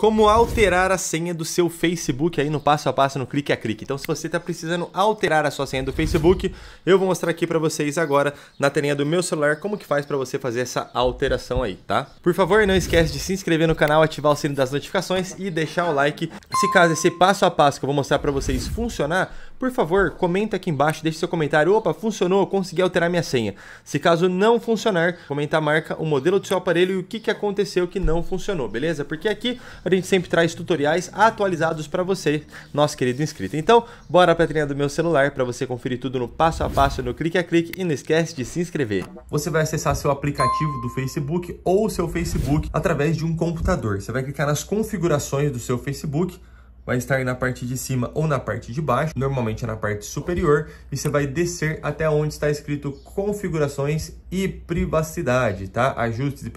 como alterar a senha do seu Facebook aí no passo a passo no clique a clique. Então, se você está precisando alterar a sua senha do Facebook, eu vou mostrar aqui para vocês agora na telinha do meu celular como que faz para você fazer essa alteração aí, tá? Por favor, não esquece de se inscrever no canal, ativar o sino das notificações e deixar o like. Se caso esse passo a passo que eu vou mostrar para vocês funcionar, por favor, comenta aqui embaixo, deixe seu comentário. Opa, funcionou, consegui alterar minha senha. Se caso não funcionar, comenta a marca, o modelo do seu aparelho e o que, que aconteceu que não funcionou, beleza? Porque aqui a gente sempre traz tutoriais atualizados para você, nosso querido inscrito. Então, bora para a trilha do meu celular para você conferir tudo no passo a passo, no clique a clique e não esquece de se inscrever. Você vai acessar seu aplicativo do Facebook ou seu Facebook através de um computador. Você vai clicar nas configurações do seu Facebook vai estar na parte de cima ou na parte de baixo, normalmente é na parte superior, e você vai descer até onde está escrito configurações e privacidade, tá? Ajustes e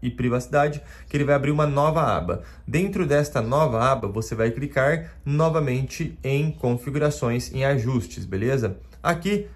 e privacidade, que ele vai abrir uma nova aba. Dentro desta nova aba, você vai clicar novamente em configurações, em ajustes, beleza? Aqui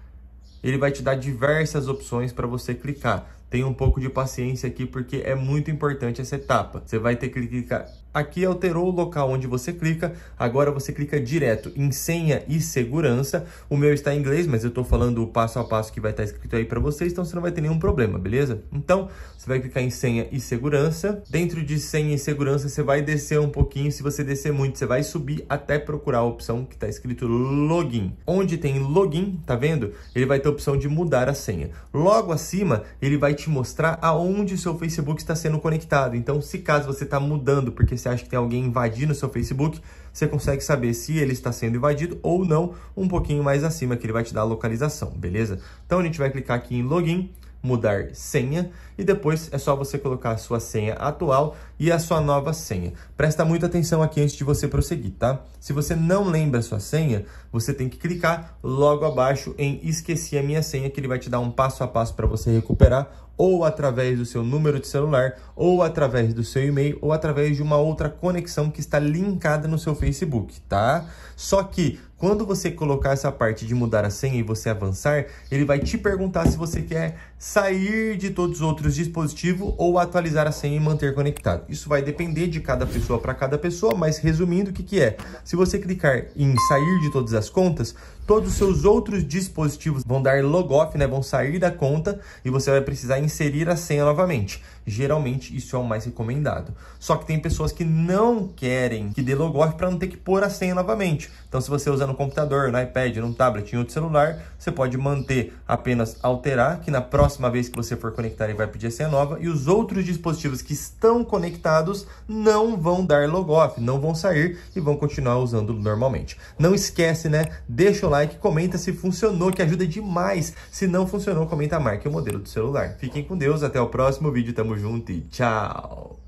ele vai te dar diversas opções para você clicar. Tenha um pouco de paciência aqui porque é muito importante essa etapa. Você vai ter que clicar aqui alterou o local onde você clica, agora você clica direto em senha e segurança. O meu está em inglês, mas eu estou falando o passo a passo que vai estar escrito aí para vocês, então você não vai ter nenhum problema, beleza? Então, você vai clicar em senha e segurança. Dentro de senha e segurança, você vai descer um pouquinho, se você descer muito, você vai subir até procurar a opção que está escrito login. Onde tem login, tá vendo? Ele vai ter a opção de mudar a senha. Logo acima, ele vai te te mostrar aonde o seu Facebook está sendo conectado. Então, se caso você está mudando porque você acha que tem alguém invadindo o seu Facebook, você consegue saber se ele está sendo invadido ou não um pouquinho mais acima, que ele vai te dar a localização, beleza? Então, a gente vai clicar aqui em Login, mudar senha e depois é só você colocar a sua senha atual e a sua nova senha. Presta muita atenção aqui antes de você prosseguir, tá? Se você não lembra a sua senha, você tem que clicar logo abaixo em esqueci a minha senha, que ele vai te dar um passo a passo para você recuperar ou através do seu número de celular, ou através do seu e-mail, ou através de uma outra conexão que está linkada no seu Facebook, tá? Só que quando você colocar essa parte de mudar a senha e você avançar, ele vai te perguntar se você quer sair de todos os outros dispositivos ou atualizar a senha e manter conectado. Isso vai depender de cada pessoa para cada pessoa, mas resumindo o que, que é. Se você clicar em sair de todas as contas, todos os seus outros dispositivos vão dar logoff, né? Vão sair da conta e você vai precisar inserir a senha novamente. Geralmente isso é o mais recomendado. Só que tem pessoas que não querem que dê logout para não ter que pôr a senha novamente. Então, se você usar no computador, no iPad, no tablet, em outro celular, você pode manter apenas alterar, que na próxima vez que você for conectar ele vai pedir a senha nova e os outros dispositivos que estão conectados não vão dar logoff, não vão sair e vão continuar usando normalmente. Não esquece, né? Deixa o like, comenta se funcionou, que ajuda demais. Se não funcionou, comenta a marca e o modelo do celular. Fique fiquem com Deus. Até o próximo vídeo. Tamo junto e tchau!